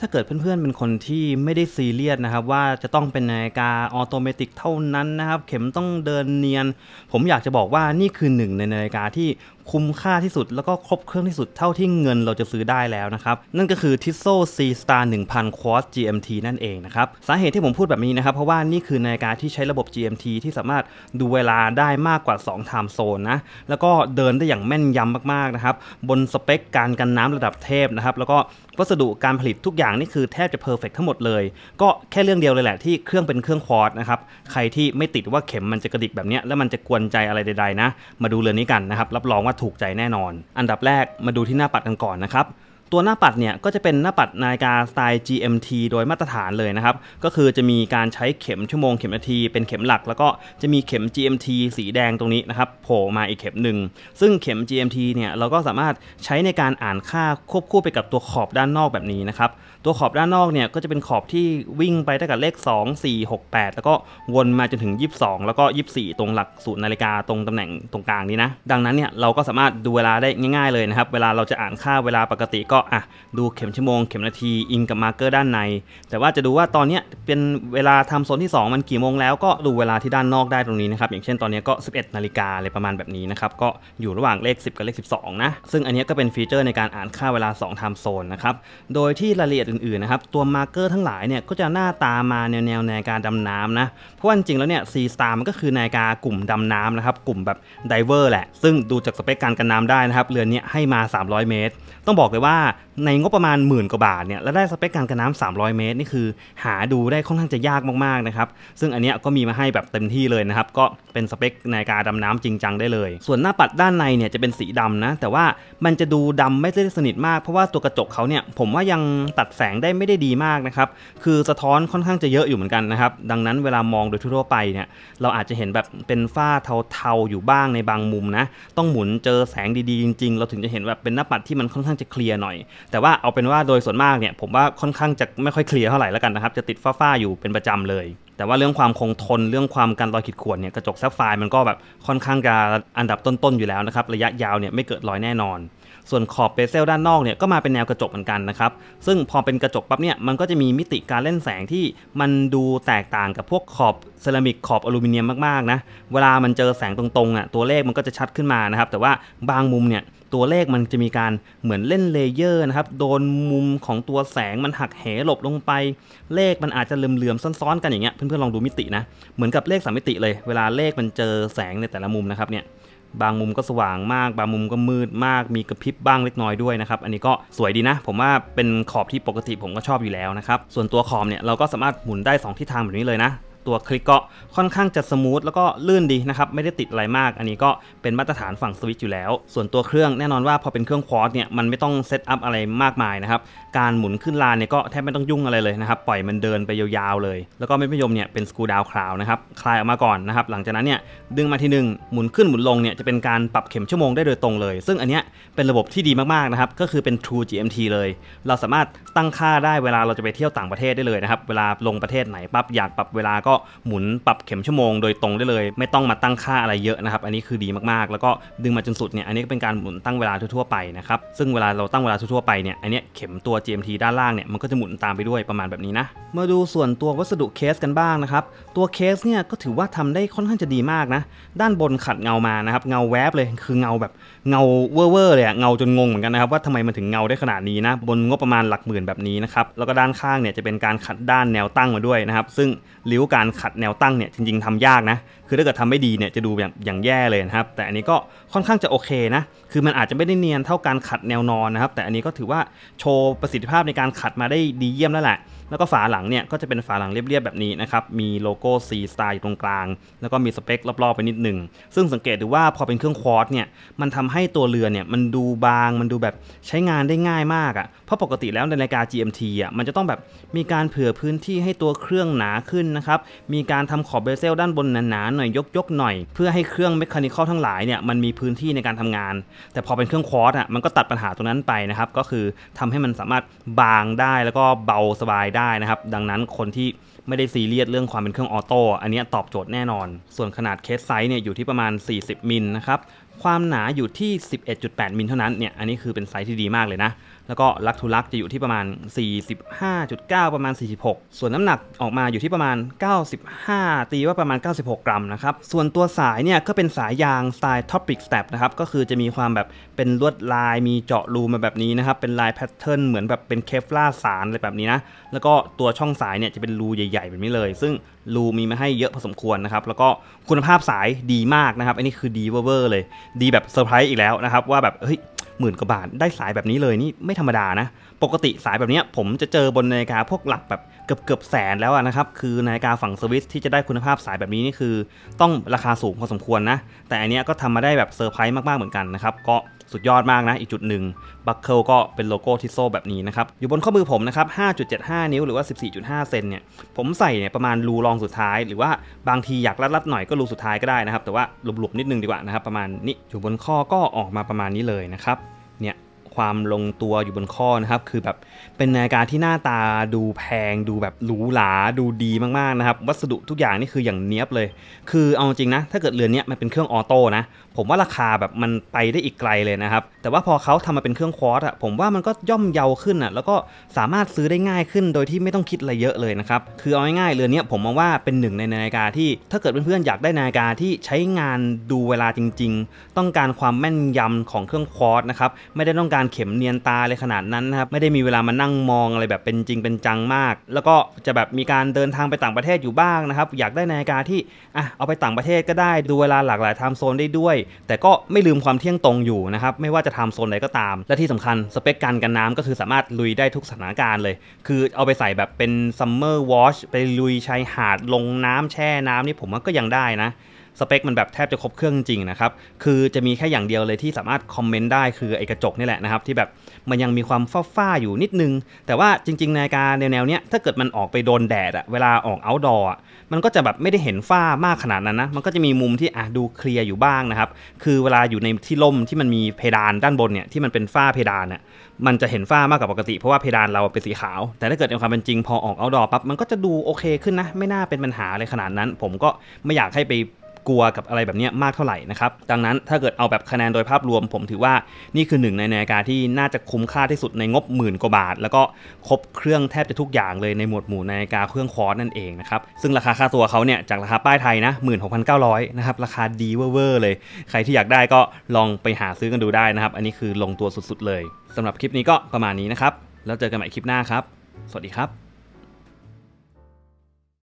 ถ้าเกิดเพื่อนๆ เป็นคนที่ไม่ได้ซีเรียสนะครับว่าจะต้องเป็นนาฬิกาออโตเมติกเท่านั้นนะครับเข็มต้องเดินเนียน ผมอยากจะบอกว่านี่คือหนึ่งในนาฬิกาที่คุ้มค่าที่สุด แล้วก็ครบเครื่องที่สุดเท่าที่เงินเราจะซื้อได้แล้วนะครับนั่นก็คือ Tissot C Star 1000 Quartz GMT นั่นเองนะครับสาเหตุที่ผมพูดแบบนี้นะครับเพราะว่านี่คือนาฬิกาที่ใช้ระบบ GMT ที่สามารถดูเวลาได้มากกว่า2 time zone นะแล้วก็เดินได้อย่างแม่นยำมากๆนะครับบนสเปคการกันน้ำระดับเทพนะครับแล้วก็วัสดุการผลิตทุกอย่างางนี่คือแทบจะเพอร์เฟกทั้งหมดเลย ก็แค่เรื่องเดียวเลยแหละที่เครื่องเป็นเครื่องคอร์ดนะครับ ใครที่ไม่ติดว่าเข็มมันจะกระดิกแบบนี้ แล้วมันจะกวนใจอะไรใด ๆนะ มาดูเรือนี้กันนะครับ รับรองว่าถูกใจแน่นอน อันดับแรกมาดูที่หน้าปัดกันก่อนนะครับตัวหน้าปัดเนี่ยก็จะเป็นหน้าปัดนาฬิกาสไตล์ GMT โดยมาตรฐานเลยนะครับ ก็คือจะมีการใช้เข็มชั่วโมงเข็มนาที เป็นเข็มหลักแล้วก็จะมีเข็ม GMT สีแดงตรงนี้นะครับโผล่มาอีกเข็มหนึ่ง ซึ่งเข็ม GMT เนี่ยเราก็สามารถใช้ในการอ่านค่าควบคู่ไปกับตัวขอบด้านนอกแบบนี้นะครับ ตัวขอบด้านนอกเนี่ยก็จะเป็นขอบที่วิ่งไปตั้งแต่เลข 2 4 6 8 แล้วก็วนมาจนถึง 22 แล้วก็ 24 ตรงหลักสูตรนาฬิกาตรงตำแหน่งตรงกลางนี้นะ ดังนั้นเนี่ยเราก็สามารถดูเวลาได้ง่าย ๆ เลยนะครับ เวลาเราจะอ่านค่าเวลาปกติก็็อ่ะดูเข็มชั่วโมง เข็มนาทีอิงกับมาร์เกอร์ด้านใน แต่ว่าจะดูว่าตอนนี้เป็นเวลาทำโซนที่ 2 มันกี่โมง แล้วก็ดูเวลาที่ด้านนอกได้ตรงนี้นะครับอย่างเช่นตอนนี้ก็ 11นาฬิกาอะไรประมาณแบบนี้นะครับก็อยู่ระหว่างเลข 10 กับเลข 12 นะ ซึ่งอันนี้ก็เป็นฟีเจอร์ในการอ่านค่าเวลา2 time โซนนะครับโดยที่รายละเอียดอื่นๆนะครับตัวมาร์เกอร์ทั้งหลายเนี่ยก็จะหน้าตามาแนวแนวนารกาดำน้ำนะเพราะว่าจริงแล้วเนี่ยซีสตาร์มันก็คือนาฬิกากลุ่มดำน้ำนะครับกลุ่มแบบไดเวอร์แหละซึ่งดูจากสเปคการกันน้ำได้นะครับเรือนี้ให้มา 300เมตรต้องบอกเลยว่าในงบประมาณหมื่นกว่าบาทเนี่ยแล้วได้สเปคการกันน้ำ300 เมตรนี่คือ หาดูได้ค่อนข้างจะยากมากๆนะครับซึ่งอันเนี้ยก็มีมาให้แบบเต็มที่เลยนะครับก็เป็นสเปคในการดำน้ำจริงจังได้เลย ส่วนหน้าปัดด้านในเนี่ยจะเป็นสีดำนะแต่ว่ามันจะดูดำไม่ได้สนิทมากเพราะว่าตัวกระจกเขาเนี่ยผมว่ายังตัดแสงได้ไม่ได้ดีมากนะครับคือสะท้อนค่อนข้างจะเยอะอยู่เหมือนกันนะครับดังนั้นเวลามองโดยทั่วไปเนี่ยเราอาจจะเห็นแบบเป็นฝ้าเทาๆอยู่บ้างในบางมุมนะต้องหมุนเจอแสงดีๆจริงๆเราถึงจะเห็นแบบเป็นหน้าปัดที่มันค่อนข้างจะเคลียร์หน่อยแต่ว่าเอาเป็นว่าโดยส่วนมากเนี่ยผมว่าค่อนข้างจะไม่ค่อยเคลียร์เท่าไหร่แล้วกันนะครับ จะติดฝ้าๆอยู่เป็นประจำเลย แต่ว่าเรื่องความคงทนเรื่องความการรอยขีดข่วนเนี่ยกระจกซับไฟมันก็แบบค่อนข้างจะอันดับต้นๆอยู่แล้วนะครับระยะยาวเนี่ยไม่เกิดรอยแน่นอน ส่วนขอบเปเซลด้านนอกเนี่ยก็มาเป็นแนวกระจกเหมือนกันนะครับซึ่งพอเป็นกระจกปั๊บเนี่ยมันก็จะมีมิติการเล่นแสงที่มันดูแตกต่างกับพวกขอบเซรามิกขอบอลูมิเนียมมากๆนะเวลามันเจอแสงตรงๆอ่ะตัวเลขมันก็จะชัดขึ้นมานะครับ แต่ว่าบางมุมเนี่ยตัวเลขมันจะมีการเหมือนเล่นเลเยอร์นะครับ โดนมุมของตัวแสงมันหักเหหลบลงไปเลขมันอาจจะเหลื่อมๆซ้อนๆกันอย่างเงี้ยเพื่อนๆลองดูมิตินะ เหมือนกับเลขสามมิติเลย เวลาเลขมันเจอแสงในแต่ละมุมนะครับเนี่ยบางมุมก็สว่างมากบางมุมก็มืดมากมีกระพริบบ้างเล็กน้อยด้วยนะครับอันนี้ก็สวยดีนะ ผมว่าเป็นขอบที่ปกติผมก็ชอบอยู่แล้วนะครับส่วนตัวขอบเนี่ยเราก็สามารถหมุนได้2ทิศทางแบบนี้เลยนะตัวคลิกก็ค่อนข้างจะสมูทแล้วก็ลื่นดีนะครับ ไม่ได้ติดอะไรมาก อันนี้ก็เป็นมาตรฐานฝั่งสวิตช์อยู่แล้ว ส่วนตัวเครื่องแน่นอนว่าพอเป็นเครื่องคอร์สเนี่ยมันไม่ต้องเซตอัพอะไรมากมายนะครับ การหมุนขึ้นลานเนี่ยก็แทบไม่ต้องยุ่งอะไรเลยนะครับ ปล่อยมันเดินไปยาวๆเลย แล้วก็ไม่พยมเนี่ยเป็นสกูดาวคลาวนะครับคลายออกมาก่อนนะครับ หลังจากนั้นเนี่ยดึงมาทีหนึงหมุนขึ้นหมุนลงเนี่ยจะเป็นการปรับเข็มชั่วโมงได้โดยตรงเลย ซึ่งอันเนี้ยเป็นระบบที่ดีมากๆนะครับก็คือเป็น True GMT เลย เราสามารถตั้งค่าได้เวลาเราจะไปเที่ยวต่างประเทศได้เลยนะครับเวลาลงประเทศไหนปั๊บอยากปรับเวลาก็หมุนปรับเข็มชั่วโมงโดยตรงได้เลย ไม่ต้องมาตั้งค่าอะไรเยอะนะครับอันนี้คือดีมากๆ แล้วก็ ดึงมาจนสุดเนี่ยอันนี้ก็เป็นการหมุนตั้งเวลาทั่วๆไปนะครับซึ่งเวลาเราตั้งเวลาทั่วๆไปเนี่ยอันนี้เข็มตัว GMT ด้านล่างเนี่ยมันก็จะหมุนตามไปด้วยประมาณแบบนี้นะมาดูส่วนตัววัสดุเคสกันบ้างนะครับตัวเคสเนี่ยก็ถือว่าทำได้ค่อนข้างจะดีมากนะด้านบนขัดเงามานะครับเงาแวบเลยคือเงาแบบเงาเว่อร์เลยอะเงาจนงงเหมือนกันนะครับว่าทำไมมันถึงเงาได้ขนาดนี้นะบนงบประมาณหลักหมื่นแบบนี้นะครับแล้วก็ด้านข้างเนี่ยจะเป็นการขัดด้านแนวตั้งมาด้วยนะครับซึ่งริ้วการการขัดแนวตั้งเนี่ยจริง ๆทำยากนะคือถ้าเกิดทำไม่ดีเนี่ยจะดูอย่างอย่างแย่เลยนะครับ แต่อันนี้ก็ค่อนข้างจะโอเคนะ คือมันอาจจะไม่ได้เนียนเท่าการขัดแนวนอนนะครับ แต่อันนี้ก็ถือว่าโชว์ประสิทธิภาพในการขัดมาได้ดีเยี่ยมแล้วแหละแล้วก็ฝาหลังเนี่ยก็จะเป็นฝาหลังเรียบๆแบบนี้นะครับ มีโลโก้ C ไตล์อยู่ตรงกลาง แล้วก็มีสเปครอบๆไปนิดหนึ่ง ซึ่งสังเกตดูว่าพอเป็นเครื่องควอตเนี่ย มันทำให้ตัวเรือเนี่ยมันดูบาง มันดูแบบใช้งานได้ง่ายมากอะ่ะ เพราะปกติแล้วในรายการ GMT อะ่ะมันจะต้องแบบมีการเผื่อพื้นที่ให้ตัวเครื่องหนาขึ้นนะครับมีการทำขอบเบเซลด้านบนหนาๆหน่อยยกๆหน่อยเพื่อให้เครื่องเมคานิคอลทั้งหลายเนี่ยมันมีพื้นที่ในการทำงาน แต่พอเป็นเครื่องควอตอ่ะมันก็ตัดปัญหาตรงนั้นไปนะครับก็คือทำให้มันสามารถบางได้แล้วก็เบาสบายได้ได้นะครับดังนั้นคนที่ไม่ได้ซีเรียสเรื่องความเป็นเครื่องออโต้ อันนี้ตอบโจทย์แน่นอน ส่วนขนาดเคสไซส์เนี่ยอยู่ที่ประมาณ 40 มิลนะครับ ความหนาอยู่ที่ 11.8 มิลเท่านั้นเนี่ย อันนี้คือเป็นไซส์ที่ดีมากเลยนะ แล้วก็ลักทุลักจะอยู่ที่ประมาณ 45.9 ประมาณ 46 ส่วนน้ำหนักออกมาอยู่ที่ประมาณ 95 ตีว่าประมาณ 96 กรัมนะครับ ส่วนตัวสายเนี่ยก็เป็นสายยางสไตล์ท็อปิกสเต็ปนะครับ ก็คือจะมีความแบบเป็นลวดลายมีเจาะรูมาแบบนี้นะครับ เป็นลายแพทเทิร์นเหมือนแบบเป็นเคฟล่าสารอะไรแบบนี้นะแล้วก็ตัวช่องสายเนี่ยจะเป็นรูใหหญ่แบบนี้เลยซึ่งรูมีมาให้เยอะพอสมควรนะครับ แล้วก็คุณภาพสายดีมากนะครับ อันนี้คือดีเวอร์เลย ดีแบบเซอร์ไพรส์อีกแล้วนะครับว่าแบบเฮ้ยหมื่นกว่าบาทได้สายแบบนี้เลยนี่ไม่ธรรมดานะ ปกติสายแบบนี้ผมจะเจอบนนาฬิกาพวกหลักแบบเกือบเกือบแสนแล้วนะครับ คือนาฬิกาฝั่งสวิสที่จะได้คุณภาพสายแบบนี้นี่คือ ต้องราคาสูงพอสมควรนะ แต่อันนี้ก็ทำมาได้แบบเซอร์ไพรส์มากๆเหมือนกันนะครับก็สุดยอดมากนะอีกจุดหนึ่งบัคเคิลก็เป็นโลโก้ที่โซ่แบบนี้นะครับอยู่บนข้อมือผมนะครับ5.75 นิ้วหรือว่า 14.5เซนเนี่ยผมใส่เนี่ยประมาณรูรองสุดท้ายหรือว่าบางทีอยากรัดๆหน่อยก็รูสุดท้ายก็ได้นะครับ แต่ว่าหลบๆนิดนึงดีกว่านะครับประมาณนี้ อยู่บนข้อก็ออกมาประมาณนี้เลยนะครับเนี่ยความลงตัวอยู่บนข้อนะครับคือแบบเป็นนาฬิกาที่หน้าตาดูแพง ดูแบบหรูหราดูดีมากๆนะครับวัสดุทุกอย่างนี่คืออย่างเนี้ยบเลย คือเอาจริงนะ ถ้าเกิดเรือนนี้มันเป็นเครื่องออโต้นะผมว่าราคาแบบมันไปได้อีกไกลเลยนะครับแต่ว่าพอเขาทำมาเป็นเครื่องคอร์สอะผมว่ามันก็ย่อมเยาวขึ้นอะแล้วก็สามารถซื้อได้ง่ายขึ้น โดยที่ไม่ต้องคิดอะไรเยอะเลยนะครับคือเอาง่ายๆเรือนนี้ผมมองว่าเป็นหนึ่ง ในนาฬิกาที่ ถ้าเกิดเพื่อนๆอยากได้นาฬิกาที่ใช้งานดูเวลาจริง ๆ ต้องการความแม่นยำของเครื่องคอร์สนะครับไม่ได้ต้องการเข็มเนียนตาเลยขนาดนั้นนะครับไม่ได้มีเวลามานั่งมองอะไรแบบเป็นจริงเป็นจังมาก แล้วก็จะแบบมีการเดินทางไปต่างประเทศอยู่บ้างนะครับ อยากได้นาฬิกาที่อ่ะเอาไปต่างประเทศก็ได้ดูเวลาหลากหลายไทม์โซนได้ด้วย แต่ก็ไม่ลืมความเที่ยงตรงอยู่นะครับ ไม่ว่าจะไทม์โซนไหนก็ตาม และที่สำคัญสเปคการกันน้ำก็คือสามารถลุยได้ทุกสถานการณ์เลย คือเอาไปใส่แบบเป็นซัมเมอร์วอชไปลุยชายหาดลงน้ำแช่น้ำนี่ผมว่าก็ยังได้นะสเปคมันแบบแทบจะครบเครื่องจริงนะครับ คือจะมีแค่อย่างเดียวเลยที่สามารถคอมเมนต์ได้คือไอ้กระจกนี่แหละนะครับ ที่แบบมันยังมีความฟ้าๆอยู่นิดนึง แต่ว่าจริงๆนาฬิกาแนวๆนี้ถ้าเกิดมันออกไปโดนแดดอะเวลาออกเอาท์ดอร์มันก็จะแบบไม่ได้เห็นฝ้ามากขนาดนั้นนะ มันก็จะมีมุมที่อ่ะดูเคลียร์อยู่บ้างนะครับ คือเวลาอยู่ในที่ร่มที่มันมีเพดานด้านบนเนี่ยที่มันเป็นฝ้าเพดานเนี่ยมันจะเห็นฝ้ามากกว่าปกติ เพราะว่าเพดานเราเป็นสีขาว แต่ถ้าเกิดในความเป็นจริงพอออกเอาดอปั๊บมันก็จะดูโอเคขึ้นนะ ไม่น่าเป็นปัญหาอะไรขนาดนั้น ผมก็ไม่อยากให้ไปกลัวกับอะไรแบบนี้มากเท่าไหร่นะครับ ดังนั้นถ้าเกิดเอาแบบคะแนนโดยภาพรวม ผมถือว่านี่คือหนึ่งในนาฬิกาที่น่าจะคุ้มค่าที่สุดในงบหมื่นกว่าบาท แล้วก็ครบเครื่องแทบจะทุกอย่างเลยในหมวดหมู่นาฬิกาเครื่องคอร์สนั่นเองนะครับ ซึ่งราคาค่าตัวเขาเนี่ยจากราคาป้ายไทย นะหมื่นหกพันเก้้ารอยนะครับ ราคาดีเวอร์เลย ใครที่อยากได้ก็ลองไปหาซื้อกันดูได้นะครับ อันนี้คือลงตัวสุดๆ เลยสำหรับคลิปนี้ก็ประมาณนี้นะครับแล้วเจอกันใหม่คลิปหน้าครับ สวัสดีครับ